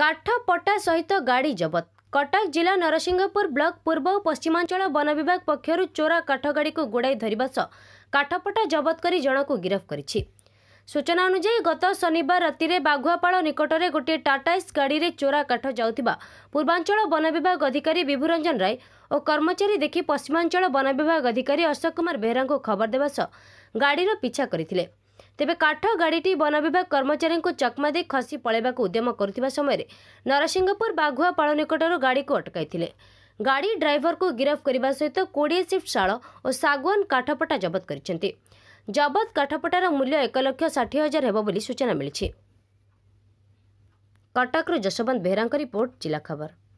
କାଠ ପଟା ସହିତ ଗାଡ଼ି ଜବତ କଟକ ଜିଲ୍ଲା ନରସିଂହପୁର ବ୍ଲକ ପୂର୍ବ ଓ ପଶ୍ଚିମାଞ୍ଚଳ ବନ ବିଭାଗ ପକ୍ଷରୁ ଚୋରା କାଠ ଗାଡ଼ିକୁ ଗୋଡ଼ାଇ ଧରିବା ସହ କାଠପଟା ଜବତ କରି ଜଣକୁ ଗିରଫ କରିଛି ସୂଚନା ଅନୁଯାୟୀ ଗତ ଶନିବାର ରାତିରେ ବାଘୁଆପାଳ ନିକଟରେ ଗୋଟିଏ ଟାଟାଇସ୍ ଗାଡ଼ିରେ ଚୋରା କାଠ ଯାଉଥିବା ପୂର୍ବାଞ୍ଚଳ ବନ ବିଭାଗ ଅଧିକାରୀ ବିଭୁରଞ୍ଜନ ରାୟ ଓ କର୍ମଚାରୀ ଦେଖି ପଶ୍ଚିମାଞ୍ଚଳ ବନ ବିଭାଗ ଅଧିକାରୀ ଅଶୋକ କୁମାର ବେହେରାଙ୍କୁ ଖବର ଦେବା ସହ ଗାଡ଼ିର ପିଛା କରିଥିଲେ ତେବେ କାଠ ଗାଡ଼ିଟି ବନ ବିଭାଗ କର୍ମଚାରୀଙ୍କୁ ଚକମା ଦେଇ ଖସି ପଳାଇବାକୁ ଉଦ୍ୟମ କରୁଥିବା ସମୟରେ ନରସିଂହପୁର ବାଘୁଆ ପାଳ ନିକଟରୁ ଗାଡ଼ିକୁ ଅଟକାଇଥିଲେ ଗାଡ଼ି ଡ୍ରାଇଭରକୁ ଗିରଫ କରିବା ସହିତ କୋଡ଼ିଏ ସିଫ୍ଟ ଶାଳ ଓ ଶାଗୁଆନ କାଠପଟା ଜବତ କରିଛନ୍ତି ଜବତ କାଠପଟାର ମୂଲ୍ୟ ଏକ ଲକ୍ଷ ଷାଠିଏ ହଜାର ହେବ ବୋଲି ସୂଚନା ମିଳିଛି କଟକରୁ ଯଶୋବନ୍ତ ବେହେରାଙ୍କ ରିପୋର୍ଟ ଜିଲ୍ଲା ଖବର